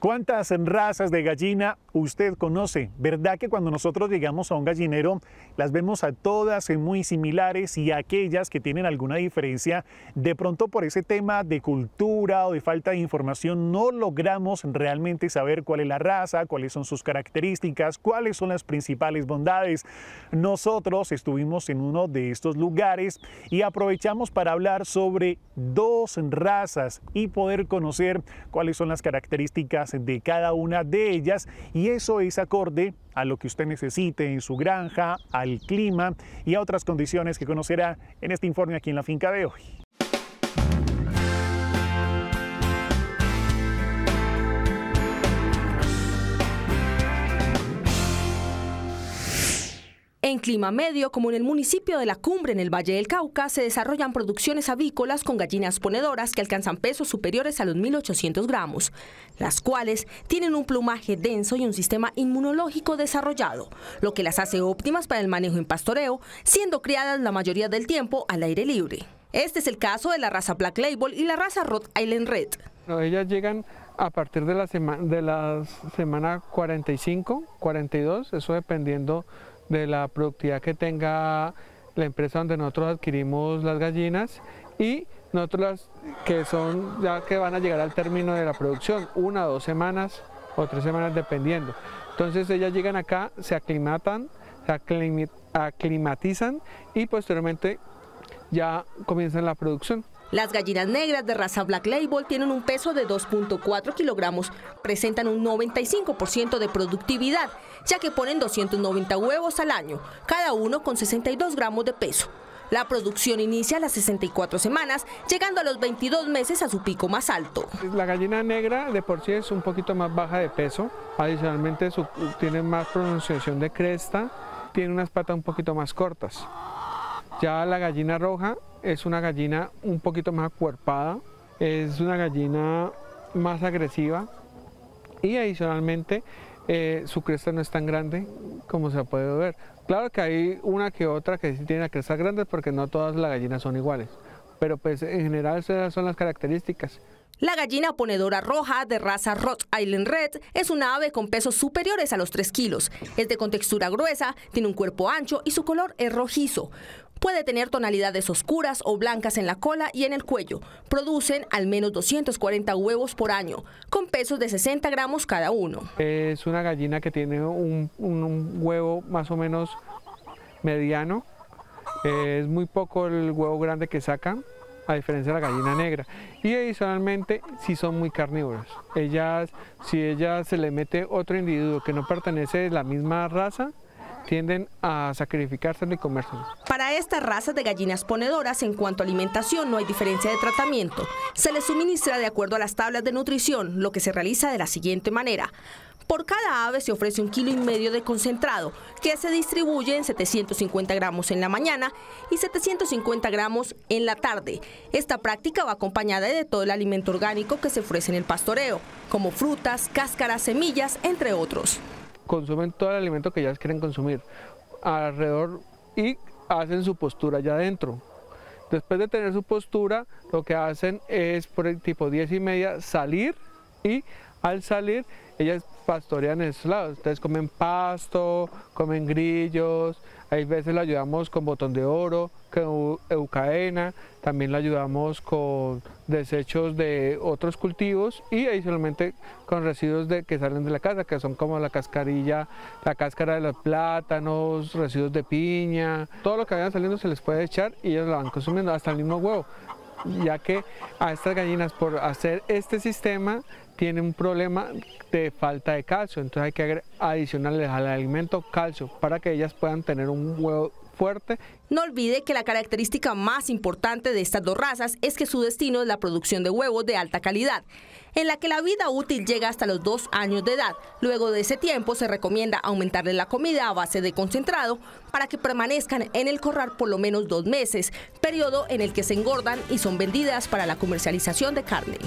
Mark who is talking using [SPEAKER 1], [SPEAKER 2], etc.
[SPEAKER 1] ¿Cuántas razas de gallina usted conoce? ¿Verdad que cuando nosotros llegamos a un gallinero las vemos a todas muy similares y aquellas que tienen alguna diferencia, de pronto por ese tema de cultura o de falta de información no logramos realmente saber cuál es la raza, cuáles son sus características, cuáles son las principales bondades? Nosotros estuvimos en uno de estos lugares y aprovechamos para hablar sobre dos razas y poder conocer cuáles son las características de cada una de ellas y eso es acorde a lo que usted necesite en su granja, al clima y a otras condiciones que conocerá en este informe aquí en la finca de hoy.
[SPEAKER 2] En clima medio, como en el municipio de La Cumbre, en el Valle del Cauca, se desarrollan producciones avícolas con gallinas ponedoras que alcanzan pesos superiores a los 1.800 gramos, las cuales tienen un plumaje denso y un sistema inmunológico desarrollado, lo que las hace óptimas para el manejo en pastoreo, siendo criadas la mayoría del tiempo al aire libre. Este es el caso de la raza Black Label y la raza Rhode Island Red.
[SPEAKER 3] ellas llegan a partir de la, semana, de la semana 45, 42, eso dependiendo de la productividad que tenga la empresa donde nosotros adquirimos las gallinas y nosotros las que son ya que van a llegar al término de la producción, una, dos semanas o tres semanas dependiendo. Entonces ellas llegan acá, se aclimatan, se aclimatizan y posteriormente ya comienzan la producción.
[SPEAKER 2] Las gallinas negras de raza Black Label tienen un peso de 2.4 kilogramos, presentan un 95% de productividad, ya que ponen 290 huevos al año, cada uno con 62 gramos de peso. La producción inicia a las 64 semanas, llegando a los 22 meses a su pico más alto.
[SPEAKER 3] La gallina negra de por sí es un poquito más baja de peso, adicionalmente tiene más pronunciación de cresta, tiene unas patas un poquito más cortas. Ya la gallina roja es una gallina un poquito más acuerpada, es una gallina más agresiva y adicionalmente eh, su cresta no es tan grande como se puede ver. Claro que hay una que otra que sí tiene la cresta grande porque no todas las gallinas son iguales, pero pues en general esas son las características.
[SPEAKER 2] La gallina ponedora roja de raza Rhode Island Red es una ave con pesos superiores a los 3 kilos. Es de contextura gruesa, tiene un cuerpo ancho y su color es rojizo. Puede tener tonalidades oscuras o blancas en la cola y en el cuello. Producen al menos 240 huevos por año, con pesos de 60 gramos cada uno.
[SPEAKER 3] Es una gallina que tiene un, huevo más o menos mediano. es muy poco el huevo grande que sacan, a diferencia de la gallina negra. Y adicionalmente, si son muy carnívoras. Ellas, si ella se le mete otro individuo que no pertenece a la misma raza, tienden a sacrificárselo y comérselo.
[SPEAKER 2] Para estas razas de gallinas ponedoras, en cuanto a alimentación, no hay diferencia de tratamiento. Se les suministra de acuerdo a las tablas de nutrición, lo que se realiza de la siguiente manera. Por cada ave se ofrece un kilo y medio de concentrado, que se distribuye en 750 gramos en la mañana y 750 gramos en la tarde. Esta práctica va acompañada de todo el alimento orgánico que se ofrece en el pastoreo, como frutas, cáscaras, semillas, entre
[SPEAKER 3] otros consumen todo el alimento que ellas quieren consumir alrededor y hacen su postura allá adentro. Después de tener su postura, lo que hacen es por el tipo 10 y media salir y al salir ellas pastorean en esos lados. ustedes comen pasto, comen grillos, hay veces la ayudamos con botón de oro, con cadena, también la ayudamos con desechos de otros cultivos y adicionalmente con residuos de, que salen de la casa, que son como la cascarilla, la cáscara de los plátanos, residuos de piña, todo lo que vayan saliendo se les puede echar y ellos la van consumiendo, hasta el mismo huevo, ya que a estas gallinas por hacer este sistema tienen un problema de falta de calcio, entonces hay que adicionarles al alimento calcio para que ellas puedan tener un huevo fuerte.
[SPEAKER 2] No olvide que la característica más importante de estas dos razas es que su destino es la producción de huevos de alta calidad, en la que la vida útil llega hasta los dos años de edad. Luego de ese tiempo se recomienda aumentarle la comida a base de concentrado para que permanezcan en el corral por lo menos dos meses, periodo en el que se engordan y son vendidas para la comercialización de carne.